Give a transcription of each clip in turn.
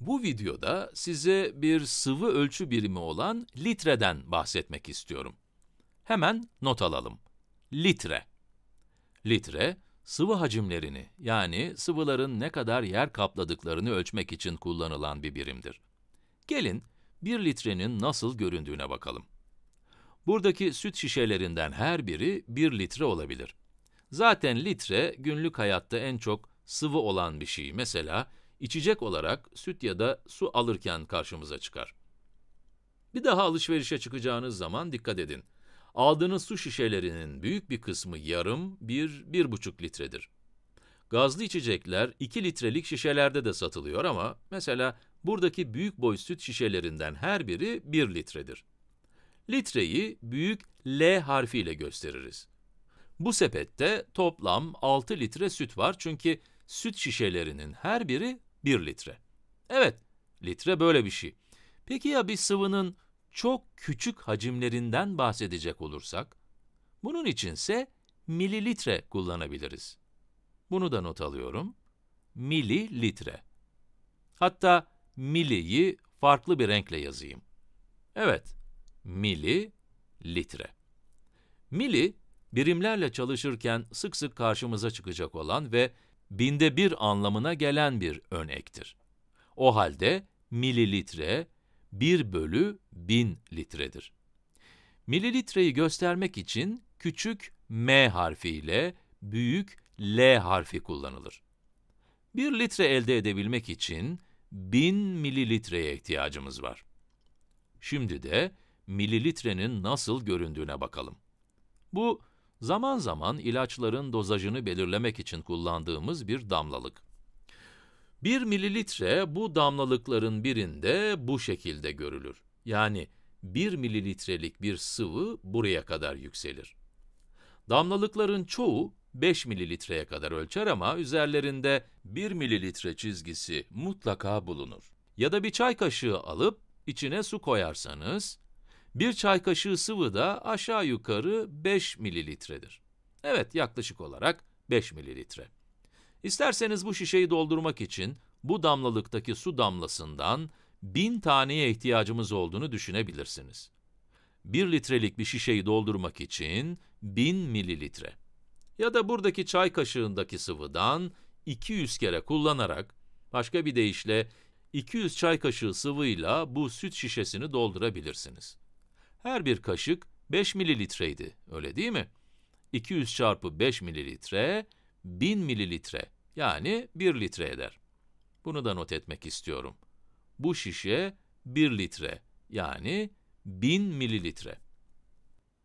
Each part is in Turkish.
Bu videoda size bir sıvı ölçü birimi olan litreden bahsetmek istiyorum. Hemen not alalım. Litre. Litre, sıvı hacimlerini yani sıvıların ne kadar yer kapladıklarını ölçmek için kullanılan bir birimdir. Gelin, bir litrenin nasıl göründüğüne bakalım. Buradaki süt şişelerinden her biri bir litre olabilir. Zaten litre, günlük hayatta en çok sıvı olan bir şey. Mesela, içecek olarak süt ya da su alırken karşımıza çıkar. Bir daha alışverişe çıkacağınız zaman dikkat edin. Aldığınız su şişelerinin büyük bir kısmı yarım, bir, bir buçuk litredir. Gazlı içecekler 2 litrelik şişelerde de satılıyor ama mesela buradaki büyük boy süt şişelerinden her biri 1 litredir. Litreyi büyük L harfiyle gösteririz. Bu sepette toplam 6 litre süt var çünkü süt şişelerinin her biri 1 litre. Evet, litre böyle bir şey. Peki ya bir sıvının çok küçük hacimlerinden bahsedecek olursak? Bunun içinse mililitre kullanabiliriz. Bunu da not alıyorum. Mililitre. Hatta miliyi farklı bir renkle yazayım. Evet, mili litre. Mili, birimlerle çalışırken sık sık karşımıza çıkacak olan ve binde bir anlamına gelen bir örnektir. O halde mililitre 1 bölü 1000 litredir. Mililitreyi göstermek için küçük m harfi ile büyük l harfi kullanılır. 1 litre elde edebilmek için 1000 mililitreye ihtiyacımız var. Şimdi de mililitrenin nasıl göründüğüne bakalım. Bu Zaman zaman ilaçların dozajını belirlemek için kullandığımız bir damlalık. 1 mililitre bu damlalıkların birinde bu şekilde görülür. Yani 1 mililitrelik bir sıvı buraya kadar yükselir. Damlalıkların çoğu 5 mililitreye kadar ölçer ama üzerlerinde 1 mililitre çizgisi mutlaka bulunur. Ya da bir çay kaşığı alıp içine su koyarsanız, bir çay kaşığı sıvı da aşağı yukarı 5 mililitredir. Evet, yaklaşık olarak 5 mililitre. İsterseniz bu şişeyi doldurmak için bu damlalıktaki su damlasından 1000 taneye ihtiyacımız olduğunu düşünebilirsiniz. 1 litrelik bir şişeyi doldurmak için 1000 mililitre. Ya da buradaki çay kaşığındaki sıvıdan 200 kere kullanarak, başka bir deyişle 200 çay kaşığı sıvıyla bu süt şişesini doldurabilirsiniz. Her bir kaşık 5 mililitreydi, öyle değil mi? 200 çarpı 5 mililitre, 1000 mililitre, yani 1 litre eder. Bunu da not etmek istiyorum. Bu şişe 1 litre, yani 1000 mililitre.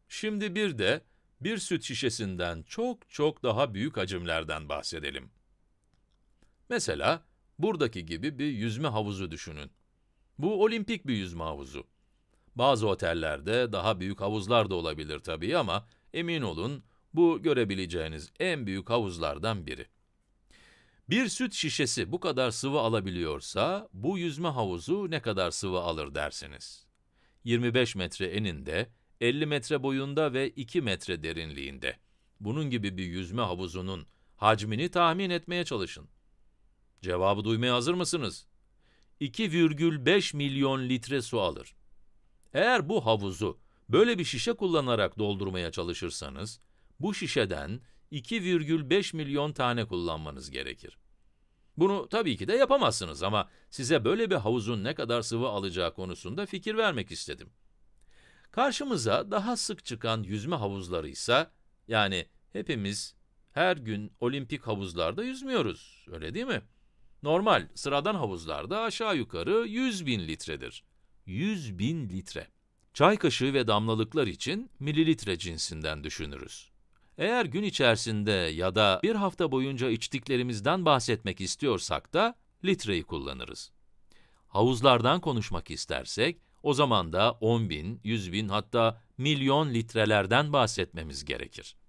Şimdi bir de bir süt şişesinden çok çok daha büyük hacimlerden bahsedelim. Mesela buradaki gibi bir yüzme havuzu düşünün. Bu olimpik bir yüzme havuzu. Bazı otellerde daha büyük havuzlar da olabilir tabii ama emin olun bu görebileceğiniz en büyük havuzlardan biri. Bir süt şişesi bu kadar sıvı alabiliyorsa, bu yüzme havuzu ne kadar sıvı alır dersiniz. 25 metre eninde, 50 metre boyunda ve 2 metre derinliğinde. Bunun gibi bir yüzme havuzunun hacmini tahmin etmeye çalışın. Cevabı duymaya hazır mısınız? 2,5 milyon litre su alır. Eğer bu havuzu böyle bir şişe kullanarak doldurmaya çalışırsanız, bu şişeden 2,5 milyon tane kullanmanız gerekir. Bunu tabii ki de yapamazsınız ama size böyle bir havuzun ne kadar sıvı alacağı konusunda fikir vermek istedim. Karşımıza daha sık çıkan yüzme havuzları ise, yani hepimiz her gün olimpik havuzlarda yüzmüyoruz, öyle değil mi? Normal, sıradan havuzlarda aşağı yukarı 100 bin litredir. 100 bin litre. Çay kaşığı ve damlalıklar için mililitre cinsinden düşünürüz. Eğer gün içerisinde ya da bir hafta boyunca içtiklerimizden bahsetmek istiyorsak da litreyi kullanırız. Havuzlardan konuşmak istersek, o zaman da 10 bin, 100 bin hatta milyon litrelerden bahsetmemiz gerekir.